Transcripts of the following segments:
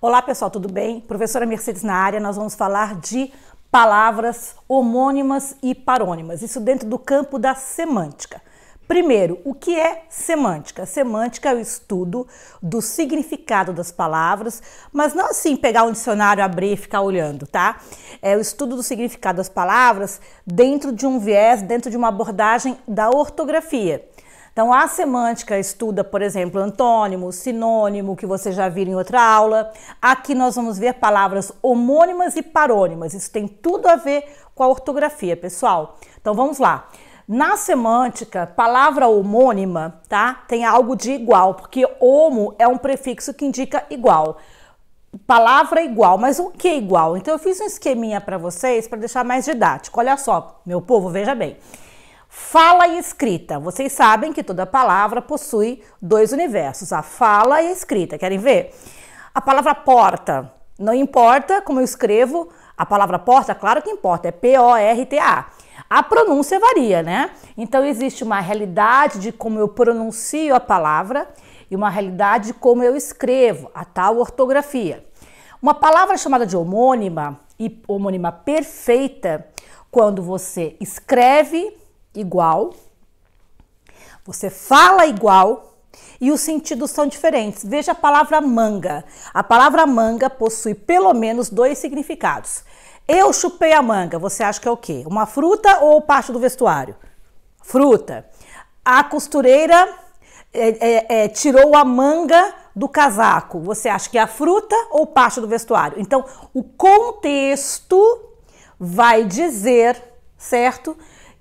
Olá pessoal, tudo bem? Professora Mercedes na área, nós vamos falar de palavras homônimas e parônimas, isso dentro do campo da semântica. Primeiro, o que é semântica? Semântica é o estudo do significado das palavras, mas não assim pegar um dicionário, abrir e ficar olhando, tá? É o estudo do significado das palavras dentro de um viés, dentro de uma abordagem da ortografia. Então, a semântica estuda, por exemplo, antônimo, sinônimo, que você já viu em outra aula. Aqui nós vamos ver palavras homônimas e parônimas. Isso tem tudo a ver com a ortografia, pessoal. Então, vamos lá. Na semântica, palavra homônima, tá? Tem algo de igual, porque homo é um prefixo que indica igual. Palavra igual, mas o que é igual? Então, eu fiz um esqueminha para vocês para deixar mais didático. Olha só, meu povo, veja bem. Fala e escrita. Vocês sabem que toda palavra possui dois universos, a fala e a escrita. Querem ver? A palavra porta. Não importa como eu escrevo a palavra porta, claro que importa, é P-O-R-T-A. A pronúncia varia, né? Então existe uma realidade de como eu pronuncio a palavra e uma realidade de como eu escrevo, a tal ortografia. Uma palavra chamada de homônima e homônima perfeita, quando você escreve igual, você fala igual e os sentidos são diferentes. Veja a palavra manga. A palavra manga possui pelo menos dois significados. Eu chupei a manga, você acha que é o quê? Uma fruta ou parte do vestuário? Fruta. A costureira é, é, é, tirou a manga do casaco, você acha que é a fruta ou parte do vestuário? Então, o contexto vai dizer, certo?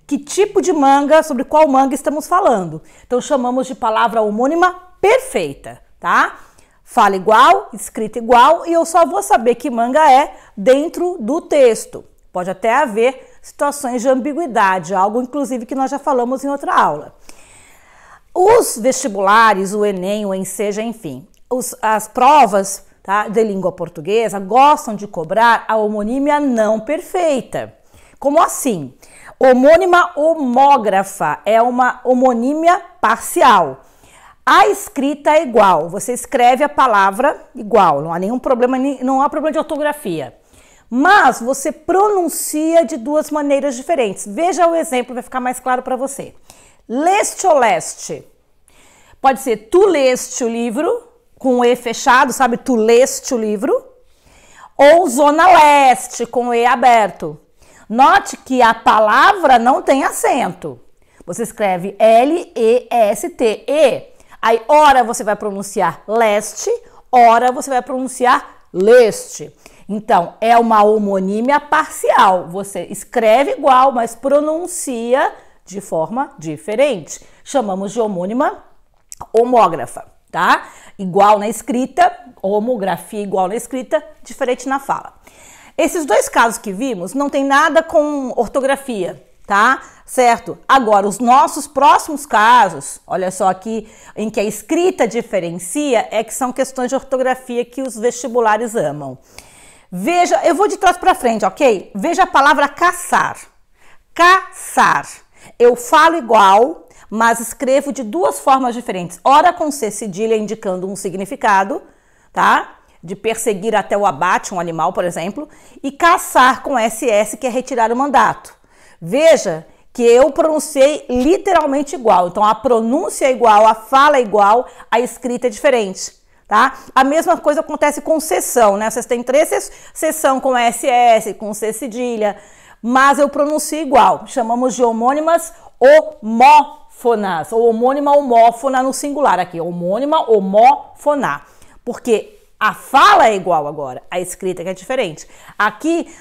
que tipo de manga, sobre qual manga estamos falando. Então chamamos de palavra homônima perfeita, tá? Fala igual, escrita igual e eu só vou saber que manga é dentro do texto. Pode até haver situações de ambiguidade, algo inclusive que nós já falamos em outra aula. Os vestibulares, o Enem, o Enseja, enfim, os, as provas tá, de língua portuguesa gostam de cobrar a homonímia não perfeita. Como assim? Homônima homógrafa é uma homonímia parcial. A escrita é igual, você escreve a palavra igual, não há nenhum problema, não há problema de ortografia. Mas você pronuncia de duas maneiras diferentes. Veja o exemplo, vai ficar mais claro para você. Leste ou leste? Pode ser tu leste o livro, com o E fechado, sabe? Tu leste o livro. Ou zona leste, com o E aberto. Note que a palavra não tem acento. Você escreve L-E-S-T, E. Aí, ora você vai pronunciar leste, ora você vai pronunciar leste. Então, é uma homonímia parcial. Você escreve igual, mas pronuncia de forma diferente. Chamamos de homônima homógrafa, tá? Igual na escrita, homografia igual na escrita, diferente na fala. Esses dois casos que vimos não tem nada com ortografia, tá? Certo? Agora, os nossos próximos casos, olha só aqui, em que a escrita diferencia, é que são questões de ortografia que os vestibulares amam. Veja, eu vou de trás para frente, ok? Veja a palavra caçar. Caçar. Eu falo igual, mas escrevo de duas formas diferentes. Ora com C cedilha indicando um significado, tá? de perseguir até o abate um animal, por exemplo, e caçar com SS, que é retirar o mandato. Veja que eu pronunciei literalmente igual. Então a pronúncia é igual, a fala é igual, a escrita é diferente. Tá? A mesma coisa acontece com sessão, né? Vocês têm três sessão com SS, com C cedilha, mas eu pronuncio igual. Chamamos de homônimas homófonas, ou homônima homófona no singular aqui, homônima homófona, porque a fala é igual agora, a escrita que é diferente. Aqui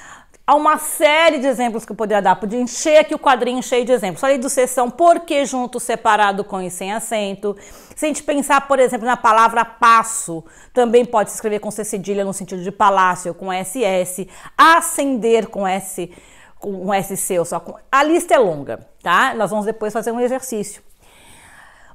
há uma série de exemplos que eu poderia dar. Podia encher aqui o quadrinho cheio de exemplos. Falei do sessão porque junto, separado, com e sem acento. Se a gente pensar, por exemplo, na palavra passo, também pode se escrever com C cedilha no sentido de palácio, com SS. Ascender com S, com SC ou só com... A lista é longa, tá? Nós vamos depois fazer um exercício.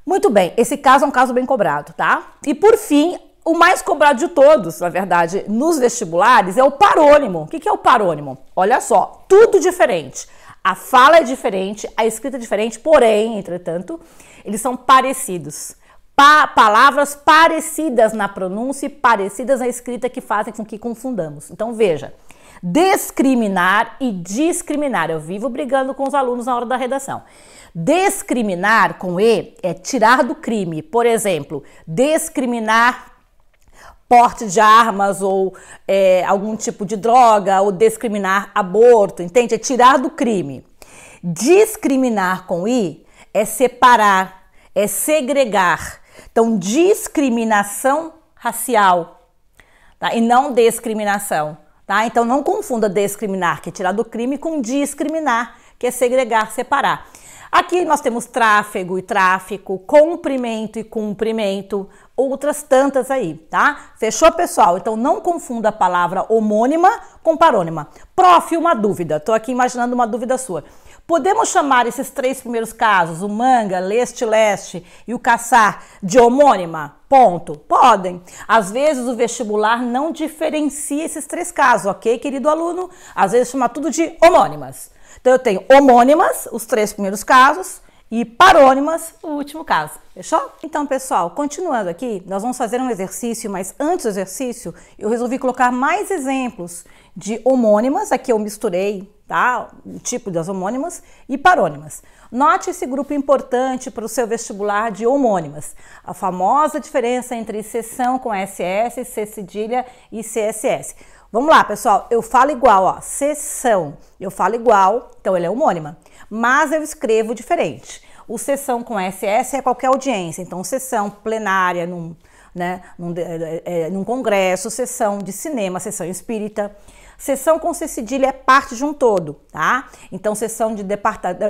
Muito bem, esse caso é um caso bem cobrado, tá? E por fim, o mais cobrado de todos, na verdade, nos vestibulares é o parônimo. O que é o parônimo? Olha só, tudo diferente. A fala é diferente, a escrita é diferente, porém, entretanto, eles são parecidos. Pa palavras parecidas na pronúncia e parecidas na escrita que fazem com que confundamos. Então veja, discriminar e discriminar. Eu vivo brigando com os alunos na hora da redação. Discriminar com E é tirar do crime. Por exemplo, discriminar porte de armas ou é, algum tipo de droga ou discriminar aborto, entende? É tirar do crime. Discriminar com I é separar, é segregar. Então, discriminação racial tá? e não discriminação. Tá? Então, não confunda discriminar, que é tirar do crime, com discriminar, que é segregar, separar. Aqui nós temos tráfego e tráfico, comprimento e cumprimento, outras tantas aí, tá? Fechou, pessoal? Então não confunda a palavra homônima com parônima. Prof, uma dúvida. Tô aqui imaginando uma dúvida sua. Podemos chamar esses três primeiros casos, o manga, leste-leste e o caçar, de homônima? Ponto. Podem. Às vezes o vestibular não diferencia esses três casos, ok, querido aluno? Às vezes chama tudo de homônimas. Então eu tenho homônimas, os três primeiros casos, e parônimas, o último caso. Fechou? Então, pessoal, continuando aqui, nós vamos fazer um exercício, mas antes do exercício, eu resolvi colocar mais exemplos de homônimas, aqui eu misturei, tá? O tipo das homônimas e parônimas. Note esse grupo importante para o seu vestibular de homônimas. A famosa diferença entre sessão com SS, C cedilha e CSS. Vamos lá, pessoal. Eu falo igual, ó. Sessão. Eu falo igual, então ele é homônima. Mas eu escrevo diferente. O sessão com SS é qualquer audiência. Então, sessão plenária num, né, num, é, é, é num congresso, sessão de cinema, sessão espírita sessão com C é parte de um todo, tá? Então, sessão de,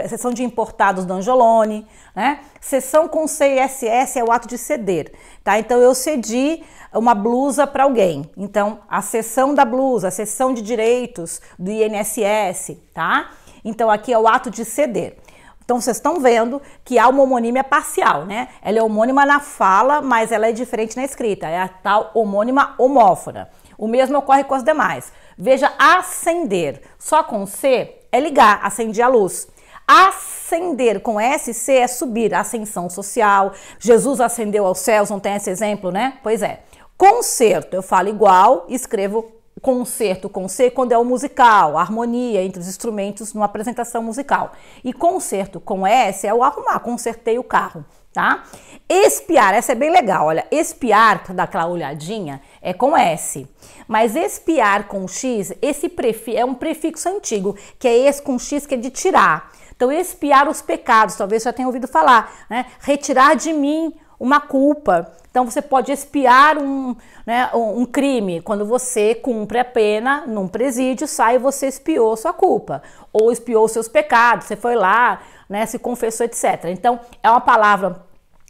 sessão de importados do Angelone, né? Sessão com CSS é o ato de ceder, tá? Então, eu cedi uma blusa para alguém. Então, a sessão da blusa, a sessão de direitos do INSS, tá? Então, aqui é o ato de ceder. Então vocês estão vendo que a uma homonímia parcial, né? Ela é homônima na fala, mas ela é diferente na escrita. É a tal homônima homófona. O mesmo ocorre com as demais. Veja, acender. Só com C é ligar, acender a luz. Ascender com SC é subir, ascensão social. Jesus ascendeu aos céus, não tem esse exemplo, né? Pois é. Concerto, eu falo igual, escrevo concerto com C quando é o musical, a harmonia entre os instrumentos numa apresentação musical. E concerto com S é o arrumar, consertei o carro tá? Espiar, essa é bem legal, olha, espiar, dá aquela olhadinha, é com S. Mas espiar com X, esse prefi é um prefixo antigo, que é esse com X que é de tirar. Então, espiar os pecados, talvez você já tenha ouvido falar, né? Retirar de mim uma culpa. Então você pode espiar um, né, um crime quando você cumpre a pena num presídio, sai e você espiou sua culpa ou espiou seus pecados. Você foi lá, né, se confessou, etc. Então, é uma palavra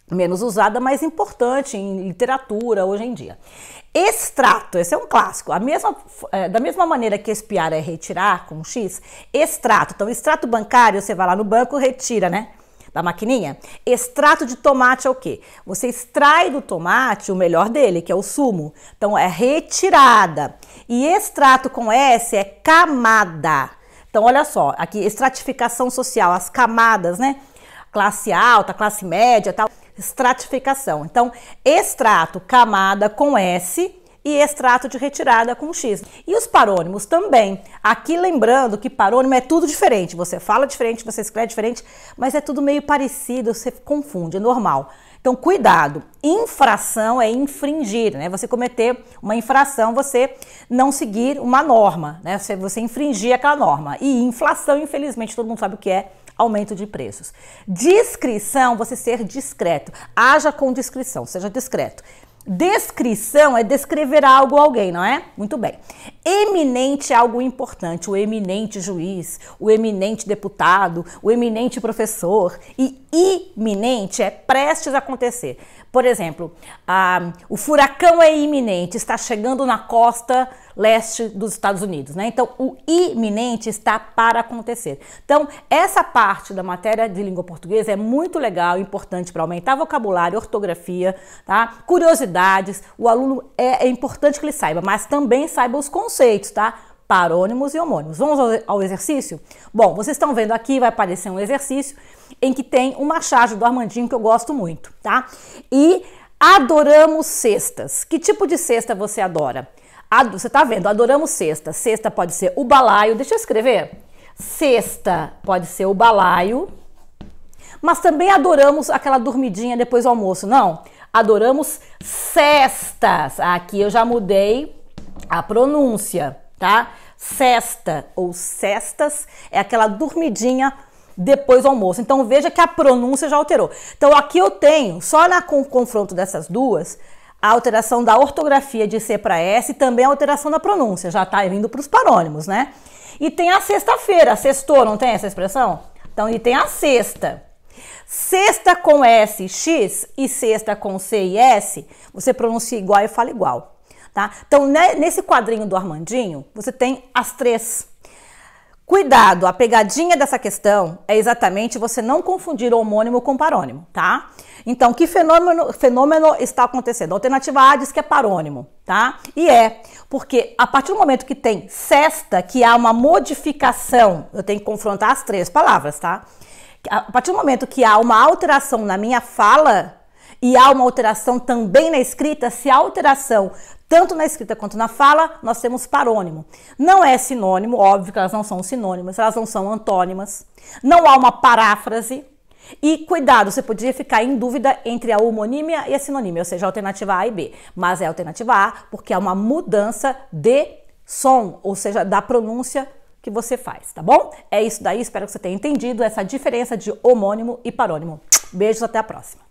menos usada, mas importante em literatura hoje em dia. Extrato, esse é um clássico. Mesma, é, da mesma maneira que espiar é retirar com um X, extrato. Então, extrato bancário, você vai lá no banco, retira, né? Da maquininha. Extrato de tomate é o quê? Você extrai do tomate o melhor dele, que é o sumo. Então, é retirada. E extrato com S é camada. Então, olha só, aqui estratificação social, as camadas, né? Classe alta, classe média, tal, estratificação. Então, extrato, camada com S e extrato de retirada com X. E os parônimos também. Aqui lembrando que parônimo é tudo diferente. Você fala diferente, você escreve diferente, mas é tudo meio parecido, você confunde, é normal. Então, cuidado. Infração é infringir, né? Você cometer uma infração, você não seguir uma norma, né? Você, você infringir aquela norma. E inflação, infelizmente, todo mundo sabe o que é aumento de preços. Discrição, você ser discreto. Haja com discrição, seja discreto. Descrição é descrever algo a alguém, não é? Muito bem. Eminente é algo importante, o eminente juiz, o eminente deputado, o eminente professor e iminente é prestes a acontecer. Por exemplo, ah, o furacão é iminente, está chegando na costa leste dos Estados Unidos, né? Então, o iminente está para acontecer. Então, essa parte da matéria de língua portuguesa é muito legal, importante para aumentar vocabulário, ortografia, tá? Curiosidades. O aluno é, é importante que ele saiba, mas também saiba os conceitos, tá? parônimos e homônimos. Vamos ao exercício? Bom, vocês estão vendo aqui, vai aparecer um exercício em que tem uma charge do Armandinho que eu gosto muito, tá? E adoramos cestas. Que tipo de cesta você adora? Você tá vendo, adoramos sexta. Sexta pode ser o balaio, deixa eu escrever. Sexta pode ser o balaio, mas também adoramos aquela dormidinha depois do almoço, não? Adoramos cestas. Aqui eu já mudei a pronúncia, tá? Cesta ou cestas é aquela dormidinha depois do almoço. Então veja que a pronúncia já alterou. Então aqui eu tenho, só na com confronto dessas duas, a alteração da ortografia de C para S e também a alteração da pronúncia, já está vindo para os parônimos, né? E tem a sexta-feira, sextou, não tem essa expressão? Então, e tem a sexta. Sexta com S, X e sexta com C e S, você pronuncia igual e fala igual, tá? Então, né, nesse quadrinho do Armandinho, você tem as três Cuidado, a pegadinha dessa questão é exatamente você não confundir homônimo com parônimo, tá? Então, que fenômeno, fenômeno está acontecendo? A alternativa A diz que é parônimo, tá? E é, porque a partir do momento que tem sexta, que há uma modificação, eu tenho que confrontar as três palavras, tá? A partir do momento que há uma alteração na minha fala, e há uma alteração também na escrita, se a alteração tanto na escrita quanto na fala, nós temos parônimo. Não é sinônimo, óbvio que elas não são sinônimas, elas não são antônimas. Não há uma paráfrase. E cuidado, você podia ficar em dúvida entre a homonímia e a sinonímia, ou seja, a alternativa A e B. Mas é a alternativa A porque há uma mudança de som, ou seja, da pronúncia que você faz, tá bom? É isso daí, espero que você tenha entendido essa diferença de homônimo e parônimo. Beijos, até a próxima.